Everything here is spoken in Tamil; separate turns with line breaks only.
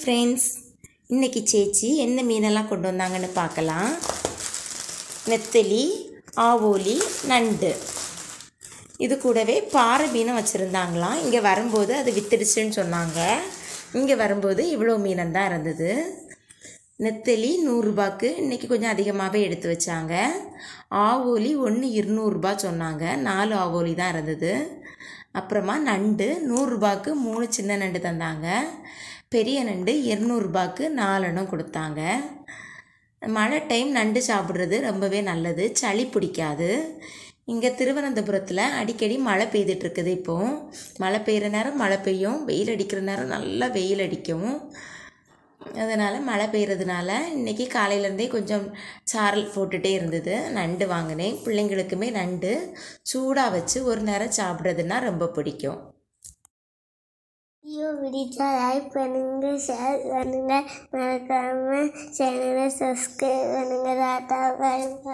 ஃப்ரெண்ட்ஸ் இன்றைக்கி சேச்சி எந்த மீனெல்லாம் கொண்டு வந்தாங்கன்னு பார்க்கலாம் நெத்தலி ஆவோலி நண்டு இது கூடவே பாறை மீனும் வச்சுருந்தாங்களாம் இங்கே வரும்போது அது வித்துடுச்சுன்னு சொன்னாங்க இங்கே வரும்போது இவ்வளோ மீனம் தான் இருந்தது நெத்தலி நூறுரூபாக்கு இன்றைக்கி கொஞ்சம் அதிகமாகவே எடுத்து வச்சாங்க ஆவோலி ஒன்று இருநூறுரூபா சொன்னாங்க நாலு ஆவோலி தான் இருந்தது அப்புறமா நண்டு நூறுரூபாய்க்கு மூணு சின்ன நண்டு தந்தாங்க பெரிய நண்டு இரநூறுபாய்க்கு நாலெண்ணம் கொடுத்தாங்க மழை டைம் நண்டு சாப்பிட்றது ரொம்பவே நல்லது சளி பிடிக்காது இங்கே திருவனந்தபுரத்தில் அடிக்கடி மழை பெய்துட்ருக்குது இப்போது மழை பெய்கிற நேரம் மழை பெய்யும் வெயில் அடிக்கிற நேரம் நல்லா வெயில் அடிக்கும் அதனால் மழை பெய்கிறதுனால இன்றைக்கி காலையிலேருந்தே கொஞ்சம் சாரல் போட்டுகிட்டே இருந்தது நண்டு வாங்கினேன் பிள்ளைங்களுக்குமே நண்டு சூடாக வச்சு ஒரு நேரம் சாப்பிட்றதுன்னா ரொம்ப பிடிக்கும் வீடியோ பிடிச்சா லைக் பண்ணுங்க ஷேர் பண்ணுங்க மறக்காம சேனலை சப்ஸ்கிரைப் பண்ணுங்க